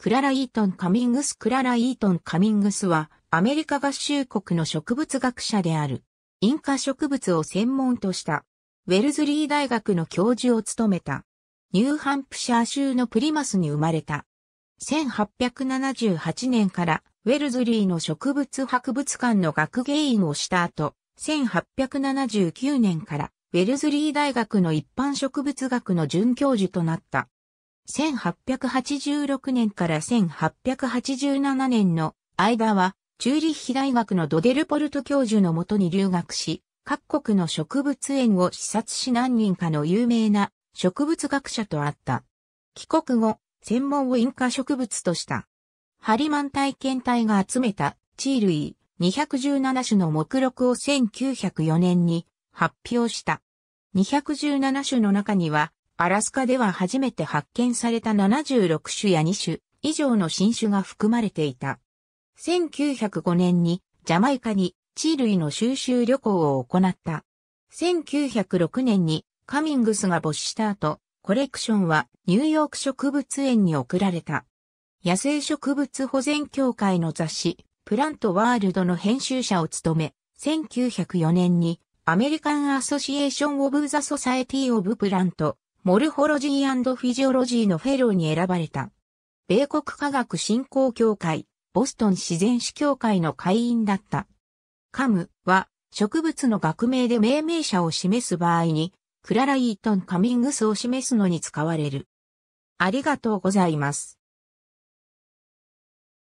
クララ・イートン・カミングスクララ・イートン・カミングスはアメリカ合衆国の植物学者である。インカ植物を専門としたウェルズリー大学の教授を務めた。ニューハンプシャー州のプリマスに生まれた。1878年からウェルズリーの植物博物館の学芸員をした後、1879年からウェルズリー大学の一般植物学の准教授となった。1886年から1887年の間は、チューリッヒ大学のドデルポルト教授のもとに留学し、各国の植物園を視察し何人かの有名な植物学者と会った。帰国後、専門をインカ植物とした。ハリマン体験隊が集めた地類217種の目録を1904年に発表した。217種の中にはアラスカでは初めて発見された76種や2種以上の新種が含まれていた。1905年にジャマイカに地類の収集旅行を行った。1906年にカミングスが没した後、コレクションはニューヨーク植物園に送られた。野生植物保全協会の雑誌、プラントワールドの編集者を務め、1904年にアメリカンアソシエーション・オブ・ザ・ソサエティ・オブ・プラントモルフォロジーフィジオロジーのフェローに選ばれた。米国科学振興協会、ボストン自然史協会の会員だった。カムは植物の学名で命名者を示す場合に、クララ・イートン・カミングスを示すのに使われる。ありがとうございます。